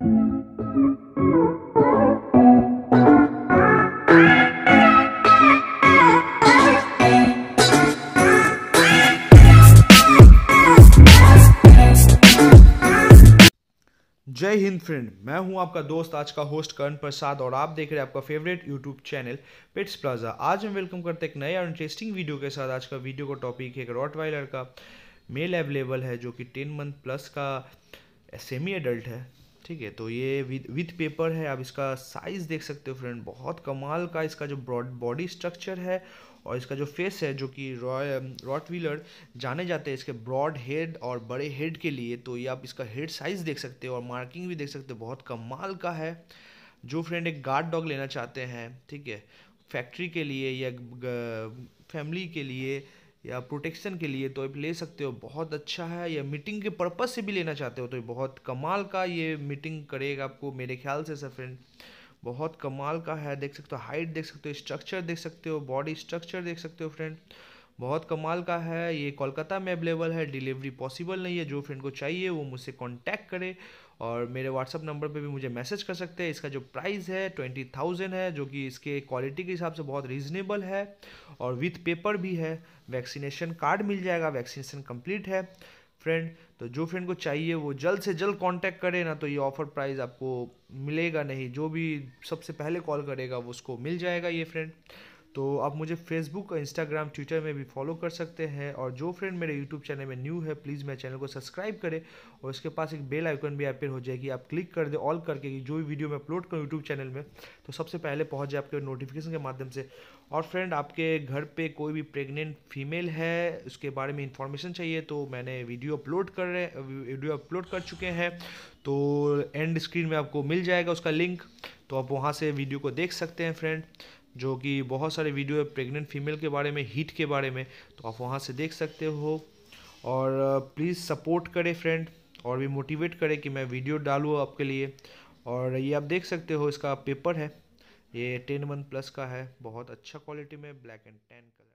जय हिंद फ्रेंड मैं हूं आपका दोस्त आज का होस्ट कर्ण प्रसाद और आप देख रहे हैं आपका favourite YouTube channel Pits Plaza आज हम वेलकम करते हैं एक नए और इंटरेस्टिंग वीडियो के साथ आज का वीडियो का टॉपिक है एक रॉट वाइलर का मेल अवेलेबल है जो कि टेन मंथ प्लस का सेमी एडल्ट है ठीक है तो ये विथ पेपर है आप इसका साइज़ देख सकते हो फ्रेंड बहुत कमाल का इसका जो ब्रॉड बॉडी स्ट्रक्चर है और इसका जो फेस है जो कि रॉय रॉट व्हीलर जाने जाते हैं इसके ब्रॉड हेड और बड़े हेड के लिए तो ये आप इसका हेड साइज़ देख सकते हो और मार्किंग भी देख सकते हो बहुत कमाल का है जो फ्रेंड एक गार्ड डॉग लेना चाहते हैं ठीक है फैक्ट्री के लिए या फैमिली के लिए या प्रोटेक्शन के लिए तो आप ले सकते हो बहुत अच्छा है या मीटिंग के पर्पज़ से भी लेना चाहते हो तो बहुत कमाल का ये मीटिंग करेगा आपको मेरे ख्याल से सर फ्रेंड बहुत कमाल का है देख सकते हो हाइट देख सकते हो स्ट्रक्चर देख सकते हो बॉडी स्ट्रक्चर देख सकते हो फ्रेंड बहुत कमाल का है ये कोलकाता में अवेलेबल है डिलीवरी पॉसिबल नहीं है जो फ्रेंड को चाहिए वो मुझसे कांटेक्ट करे और मेरे व्हाट्सअप नंबर पे भी मुझे मैसेज कर सकते हैं इसका जो प्राइस है ट्वेंटी थाउजेंड है जो कि इसके क्वालिटी के हिसाब से बहुत रीजनेबल है और विथ पेपर भी है वैक्सीनेशन कार्ड मिल जाएगा वैक्सीनेशन कंप्लीट है फ्रेंड तो जो फ्रेंड को चाहिए वो जल्द से जल्द कांटेक्ट करे ना तो ये ऑफ़र प्राइस आपको मिलेगा नहीं जो भी सबसे पहले कॉल करेगा वो उसको मिल जाएगा ये फ्रेंड तो आप मुझे फेसबुक इंस्टाग्राम ट्विटर में भी फॉलो कर सकते हैं और जो फ्रेंड मेरे यूट्यूब चैनल में न्यू है प्लीज़ मेरे चैनल को सब्सक्राइब करें और उसके पास एक बेल आइकन भी अपेयर हो जाएगी आप क्लिक कर दें ऑल करके जो भी वीडियो मैं अपलोड करूँ यूट्यूब चैनल में तो सबसे पहले पहुँच जाए आपके नोटिफिकेशन के माध्यम से और फ्रेंड आपके घर पर कोई भी प्रेगनेंट फीमेल है उसके बारे में इंफॉर्मेशन चाहिए तो मैंने वीडियो अपलोड कर रहे वीडियो अपलोड कर चुके हैं तो एंड स्क्रीन में आपको मिल जाएगा उसका लिंक तो आप वहाँ से वीडियो को देख सकते हैं फ्रेंड जो कि बहुत सारे वीडियो है प्रेग्नेंट फीमेल के बारे में हीट के बारे में तो आप वहाँ से देख सकते हो और प्लीज़ सपोर्ट करें फ्रेंड और भी मोटिवेट करें कि मैं वीडियो डालूँ आपके लिए और ये आप देख सकते हो इसका पेपर है ये टेन मंथ प्लस का है बहुत अच्छा क्वालिटी में ब्लैक एंड टेन कलर